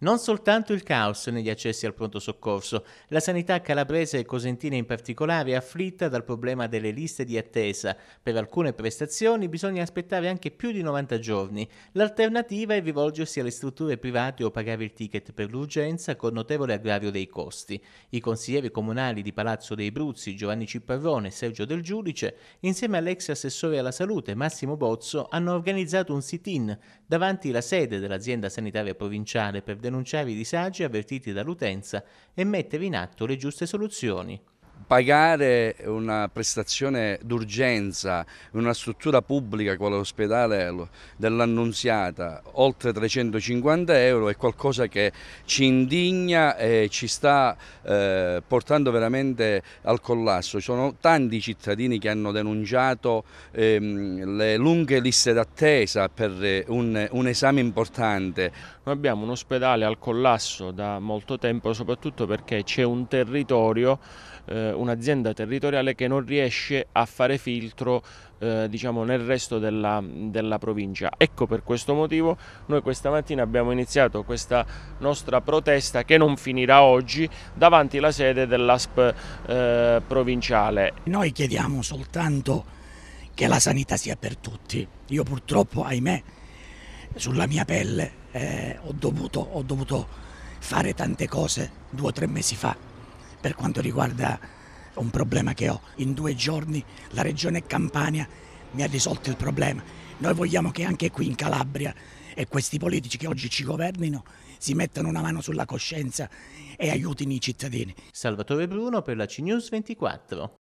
Non soltanto il caos negli accessi al pronto soccorso, la sanità calabrese e cosentina in particolare è afflitta dal problema delle liste di attesa. Per alcune prestazioni bisogna aspettare anche più di 90 giorni. L'alternativa è rivolgersi alle strutture private o pagare il ticket per l'urgenza con notevole aggravio dei costi. I consiglieri comunali di Palazzo dei Bruzzi, Giovanni Cipparrone e Sergio Del Giudice, insieme all'ex assessore alla salute Massimo Bozzo, hanno organizzato un sit-in davanti la sede dell'azienda sanitaria provinciale per denunciare i disagi avvertiti dall'utenza e mettere in atto le giuste soluzioni pagare una prestazione d'urgenza in una struttura pubblica come l'ospedale dell'Annunziata oltre 350 euro è qualcosa che ci indigna e ci sta eh, portando veramente al collasso. Ci sono tanti cittadini che hanno denunciato ehm, le lunghe liste d'attesa per eh, un, un esame importante. Noi abbiamo un ospedale al collasso da molto tempo soprattutto perché c'è un territorio eh, un'azienda territoriale che non riesce a fare filtro eh, diciamo, nel resto della, della, provincia. Ecco per questo motivo noi questa mattina abbiamo iniziato questa nostra protesta che non finirà oggi davanti alla sede dell'ASP eh, provinciale. Noi chiediamo soltanto che la sanità sia per tutti. Io purtroppo, ahimè, sulla mia pelle eh, ho, dovuto, ho dovuto fare tante cose due o tre mesi fa per quanto riguarda un problema che ho. In due giorni la regione Campania mi ha risolto il problema. Noi vogliamo che anche qui in Calabria e questi politici che oggi ci governino si mettano una mano sulla coscienza e aiutino i cittadini. Salvatore Bruno per la CNews 24.